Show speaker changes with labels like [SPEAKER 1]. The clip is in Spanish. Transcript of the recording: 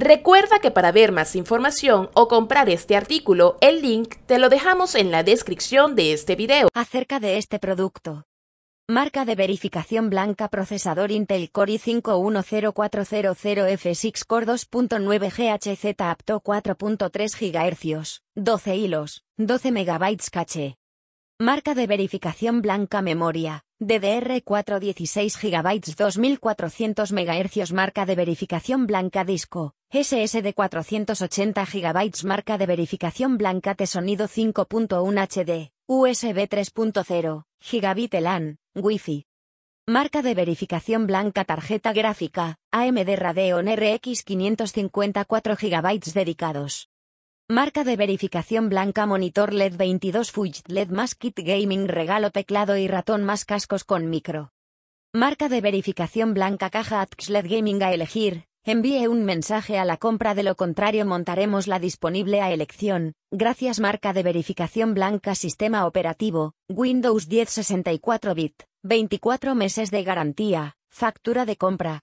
[SPEAKER 1] Recuerda que para ver más información o comprar este artículo, el
[SPEAKER 2] link te lo dejamos en la descripción de este video. Acerca de este producto. Marca de verificación blanca procesador Intel Core i 5 f 6 Core 2.9 GHZ apto 4.3 GHz, 12 hilos, 12 MB caché. Marca de verificación blanca memoria, DDR4 16 GB 2400 MHz Marca de verificación blanca disco, SSD 480 GB Marca de verificación blanca t sonido 5.1 HD, USB 3.0, Gigabit LAN, Wi-Fi. Marca de verificación blanca Tarjeta gráfica, AMD Radeon RX 554 GB dedicados. Marca de verificación blanca Monitor LED 22 FUJIT LED más kit gaming regalo teclado y ratón más cascos con micro. Marca de verificación blanca caja ATX LED gaming a elegir. Envíe un mensaje a la compra de lo contrario montaremos la disponible a elección. Gracias marca de verificación blanca sistema operativo Windows 10 64 bit, 24 meses de garantía, factura de compra